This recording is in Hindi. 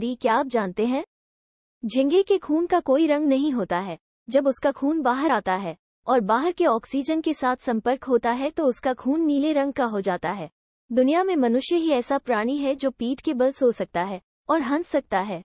दी क्या आप जानते हैं झिंगे के खून का कोई रंग नहीं होता है जब उसका खून बाहर आता है और बाहर के ऑक्सीजन के साथ संपर्क होता है तो उसका खून नीले रंग का हो जाता है दुनिया में मनुष्य ही ऐसा प्राणी है जो पीठ के बल सो सकता है और हंस सकता है